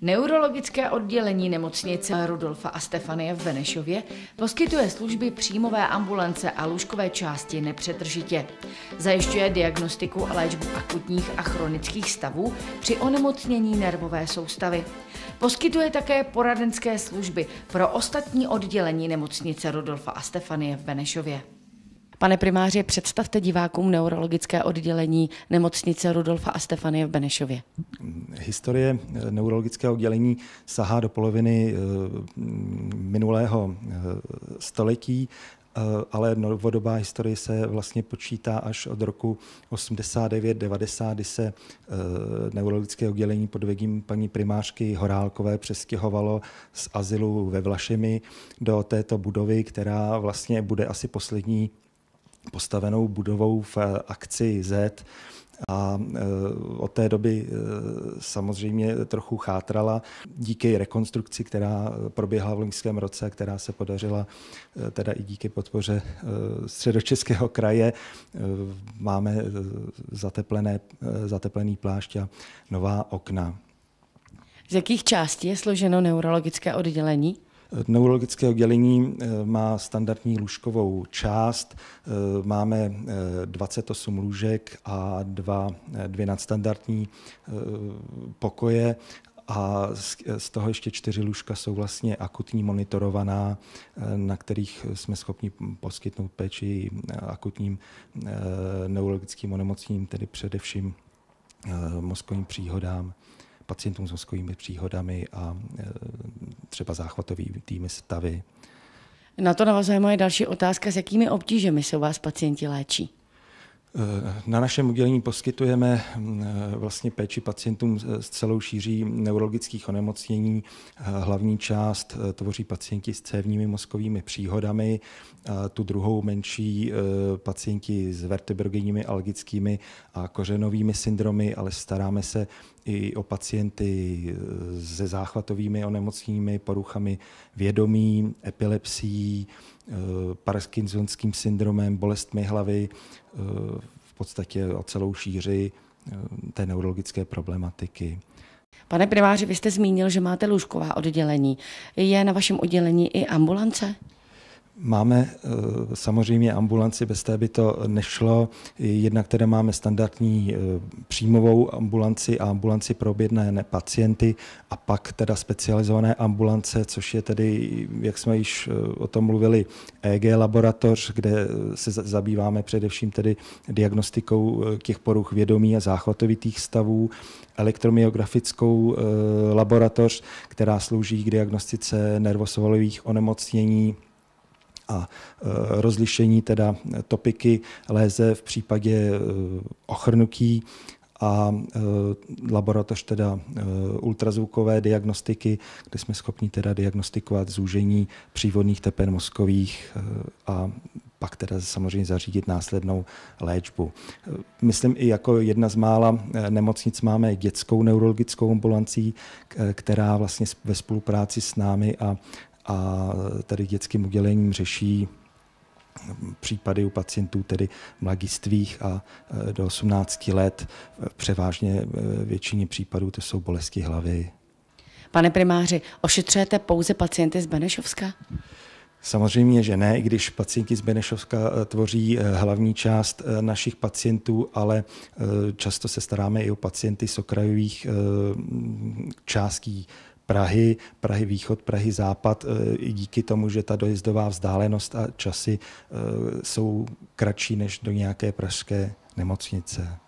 Neurologické oddělení nemocnice Rudolfa a Stefanie v Benešově poskytuje služby příjmové ambulance a lůžkové části nepřetržitě. Zajišťuje diagnostiku a léčbu akutních a chronických stavů při onemocnění nervové soustavy. Poskytuje také poradenské služby pro ostatní oddělení nemocnice Rudolfa a Stefanie v Benešově. Pane primáři, představte divákům neurologické oddělení nemocnice Rudolfa a Stefanie v Benešově. Historie eh, neurologického oddělení sahá do poloviny eh, minulého eh, století ale novodobá historie se vlastně počítá až od roku 89-90, kdy se neurologické oddělení pod vedením paní primářky Horálkové přestěhovalo z asilu ve Vlašimi do této budovy, která vlastně bude asi poslední postavenou budovou v eh, akci Z a eh, od té doby eh, samozřejmě trochu chátrala díky rekonstrukci, která proběhla v loňském roce, která se podařila teda i díky podpoře středočeského kraje. Máme zateplené, zateplený plášť a nová okna. Z jakých částí je složeno neurologické oddělení? Neurologické oddělení eh, má standardní lůžkovou část, eh, máme 28 eh, lůžek a dva, dvě nadstandardní pokoje a z toho ještě čtyři lůžka jsou vlastně akutní monitorovaná, na kterých jsme schopni poskytnout péči akutním neurologickým onemocněním, tedy především mozkovým příhodám, pacientům s mozkovými příhodami a třeba záchvatový týmy stavy. Na to navazuje moje další otázka, s jakými obtížemi se u vás pacienti léčí? Na našem oddělení poskytujeme mm, e, vlastně péči pacientům s celou šíří neurologických onemocnění. E, hlavní část e, tvoří pacienti s cévními mozkovými příhodami, tu druhou menší pacienti s vertebrogenními, algickými a kořenovými syndromy, ale staráme se i o pacienty se záchvatovými onemocněními, poruchami vědomí, epilepsií, parkinsonským syndromem, bolestmi hlavy, v podstatě o celou šíři eh, té neurologické problematiky. Pane primáři, vy jste zmínil, že máte lůžková oddělení. Je na vašem oddělení i ambulance? Máme eh, samozřejmě ambulanci, bez té by to nešlo. Jednak které máme standardní eh, příjmovou ambulanci a ambulanci pro objednané pacienty a pak teda specializované ambulance, což je tedy, jak jsme již eh, o tom mluvili, EG laboratoř, kde se zabýváme především tedy diagnostikou těch poruch vědomí a záchvatovitých stavů, elektromiografickou laboratoř, která slouží k diagnostice nervosovalových onemocnění, a e, rozlišení teda topiky léze v případě e, ochrnutí a e, laboratoř teda ultrazvukové diagnostiky, kde jsme schopni teda diagnostikovat zúžení přívodných tepen mozkových a pak teda samozřejmě zařídit následnou léčbu. Myslím i jako jedna z mála nemocnic máme dětskou neurologickou ambulancí, která vlastně ve spolupráci s námi a a tady dětským udělením řeší případy u pacientů, tedy mladistvých a e, do 18 let. V e, převážně e, většině případů to jsou bolesti hlavy. Pane primáři, ošetřujete pouze pacienty z Benešovska? Samozřejmě, že ne, i když pacienti z Benešovska tvoří hlavní část našich pacientů, ale často se staráme i o pacienty z okrajových částí Prahy, Prahy východ, Prahy západ, e, i díky tomu, že ta dojezdová vzdálenost a časy e, jsou kratší než do nějaké pražské nemocnice.